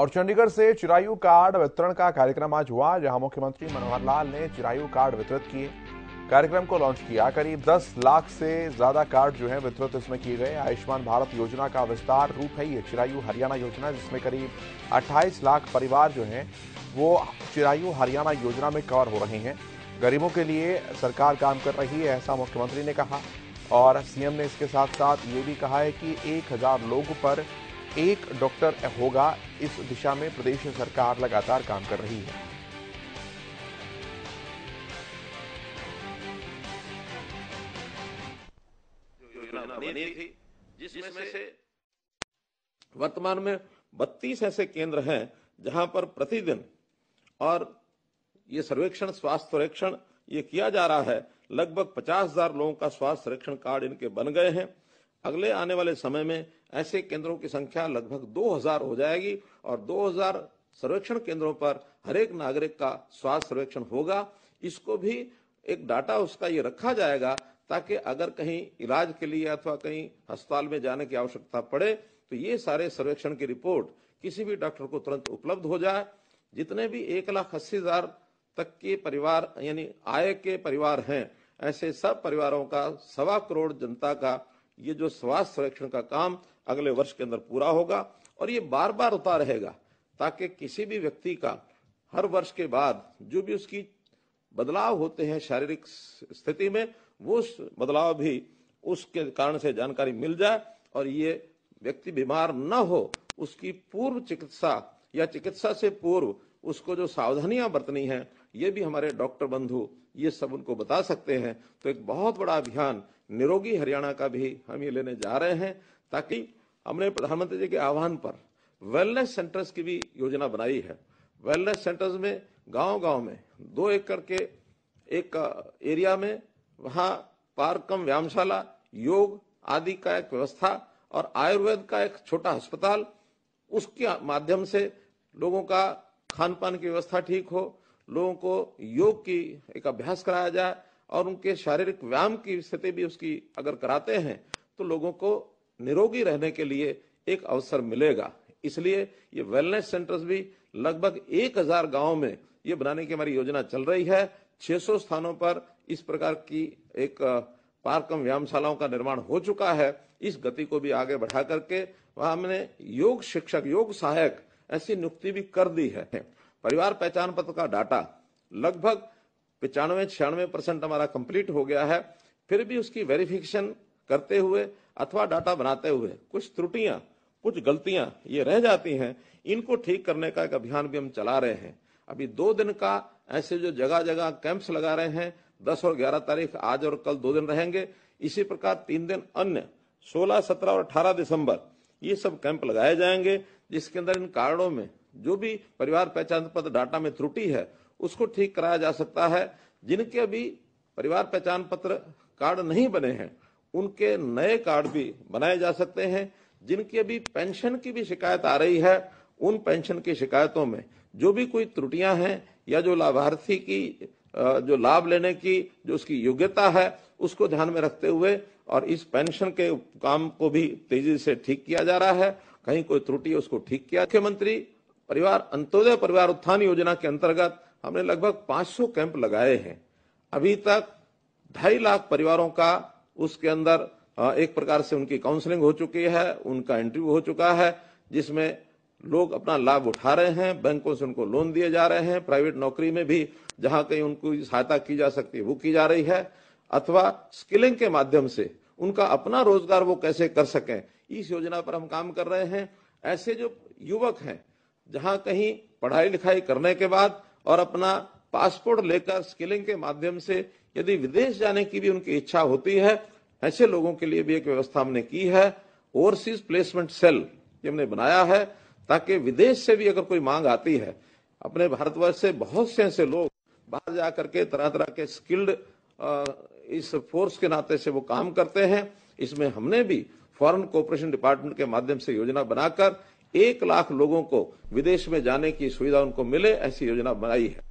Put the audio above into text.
और चंडीगढ़ से चिरायु कार्ड वितरण का कार्यक्रम आज हुआ जहां मुख्यमंत्री मनोहर लाल ने चिरायु कार्ड वितरित किए कार्यक्रम को लॉन्च किया करीब 10 लाख से ज्यादा कार्ड जो है वितरित इसमें किए गए आयुष्मान भारत योजना का विस्तार रूप है ये चिरायु हरियाणा योजना जिसमें करीब 28 लाख परिवार जो है वो चिरायु हरियाणा योजना में कवर हो रहे हैं गरीबों के लिए सरकार काम कर रही है ऐसा मुख्यमंत्री ने कहा और सीएम ने इसके साथ साथ ये भी कहा है कि एक हजार लोग पर एक डॉक्टर होगा इस दिशा में प्रदेश सरकार लगातार काम कर रही है बनी थी जिसमें से वर्तमान में 32 ऐसे केंद्र हैं जहां पर प्रतिदिन और ये सर्वेक्षण स्वास्थ्य सर्वेक्षण ये किया जा रहा है लगभग पचास हजार लोगों का स्वास्थ्य सर्वेक्षण कार्ड इनके बन गए हैं अगले आने वाले समय में ऐसे केंद्रों की संख्या लगभग 2000 हो जाएगी और 2000 सर्वेक्षण केंद्रों पर हरेक नागरिक का स्वास्थ्य सर्वेक्षण होगा इसको भी एक डाटा उसका ये रखा जाएगा ताकि अगर कहीं इलाज के लिए अथवा कहीं अस्पताल में जाने की आवश्यकता पड़े तो ये सारे सर्वेक्षण की रिपोर्ट किसी भी डॉक्टर को तुरंत उपलब्ध हो जाए जितने भी एक लाख अस्सी हजार तक के परिवार यानी आय के परिवार हैं ऐसे सब परिवारों का सवा करोड़ जनता का ये जो स्वास्थ्य संरक्षण का काम अगले वर्ष के अंदर पूरा होगा और ये बार बार होता रहेगा ताकि किसी भी व्यक्ति का हर वर्ष के बाद जो भी उसकी बदलाव होते हैं शारीरिक स्थिति में वो उस बदलाव भी उसके कारण से जानकारी मिल जाए और ये व्यक्ति बीमार न हो उसकी पूर्व चिकित्सा या चिकित्सा से पूर्व उसको जो सावधानियां बरतनी है ये भी हमारे डॉक्टर बंधु ये सब उनको बता सकते हैं तो एक बहुत बड़ा अभियान निरोगी हरियाणा का भी हम ये लेने जा रहे हैं ताकि हमने प्रधानमंत्री जी के आह्वान पर वेलनेस सेंटर्स की भी योजना बनाई है वेलनेस सेंटर्स में गांव गांव में दो एकड़ के एक एरिया में वहाँ पार्क कम व्यायामशाला योग आदि का एक व्यवस्था और आयुर्वेद का एक छोटा अस्पताल उसके माध्यम से लोगों का खान पान की व्यवस्था ठीक हो लोगों को योग की एक अभ्यास कराया जाए और उनके शारीरिक व्यायाम की स्थिति भी उसकी अगर कराते हैं तो लोगों को निरोगी रहने के लिए एक अवसर मिलेगा इसलिए ये वेलनेस सेंटर्स भी लगभग एक हजार गाँव में ये बनाने की हमारी योजना चल रही है 600 स्थानों पर इस प्रकार की एक पार्क एवं व्यायामशालाओं का निर्माण हो चुका है इस गति को भी आगे बढ़ा करके वहां हमने योग शिक्षक योग सहायक ऐसी नियुक्ति भी कर दी है परिवार पहचान पत्र का डाटा लगभग पिचानवे छियानवे परसेंट हमारा कंप्लीट हो गया है फिर भी उसकी वेरिफिकेशन करते हुए अथवा डाटा बनाते हुए कुछ त्रुटियां कुछ गलतियां ये रह जाती हैं इनको ठीक करने का एक अभियान भी हम चला रहे हैं अभी दो दिन का ऐसे जो जगह जगह कैंप्स लगा रहे हैं दस और ग्यारह तारीख आज और कल दो दिन रहेंगे इसी प्रकार तीन दिन अन्य सोलह सत्रह और अठारह दिसंबर ये सब कैंप लगाए जाएंगे जिसके अंदर इन कारणों में जो भी परिवार पहचान पत्र डाटा में त्रुटि है उसको ठीक कराया जा सकता है जिनके अभी परिवार पहचान पत्र कार्ड नहीं बने हैं उनके नए कार्ड भी बनाए जा सकते हैं जिनकी अभी पेंशन की भी शिकायत आ रही है उन पेंशन की शिकायतों में जो भी कोई त्रुटियां हैं या जो लाभार्थी की जो लाभ लेने की जो उसकी योग्यता है उसको ध्यान में रखते हुए और इस पेंशन के काम को भी तेजी से ठीक किया जा रहा है कहीं कोई त्रुटि उसको ठीक किया मुख्यमंत्री परिवार अंत्योदय परिवार उत्थान योजना के अंतर्गत हमने लगभग 500 कैंप लगाए हैं अभी तक ढाई लाख परिवारों का उसके अंदर एक प्रकार से उनकी काउंसलिंग हो चुकी है उनका इंटरव्यू हो चुका है जिसमें लोग अपना लाभ उठा रहे हैं बैंकों से उनको लोन दिए जा रहे हैं प्राइवेट नौकरी में भी जहां कहीं उनको सहायता की जा सकती है वो की जा रही है अथवा स्किलिंग के माध्यम से उनका अपना रोजगार वो कैसे कर सकें इस योजना पर हम काम कर रहे हैं ऐसे जो युवक हैं जहां कहीं पढ़ाई लिखाई करने के बाद और अपना पासपोर्ट लेकर स्किलिंग के माध्यम से यदि विदेश जाने की भी उनकी इच्छा होती है ऐसे लोगों के लिए भी एक व्यवस्था हमने की है ओवरसीज प्लेसमेंट सेल ये हमने बनाया है ताकि विदेश से भी अगर कोई मांग आती है अपने भारतवर्ष से बहुत से ऐसे लोग बाहर जा करके तरह तरह के स्किल्ड इस फोर्स के नाते से वो काम करते हैं इसमें हमने भी फॉरेन कोऑपरेशन डिपार्टमेंट के माध्यम से योजना बनाकर एक लाख लोगों को विदेश में जाने की सुविधा उनको मिले ऐसी योजना बनाई है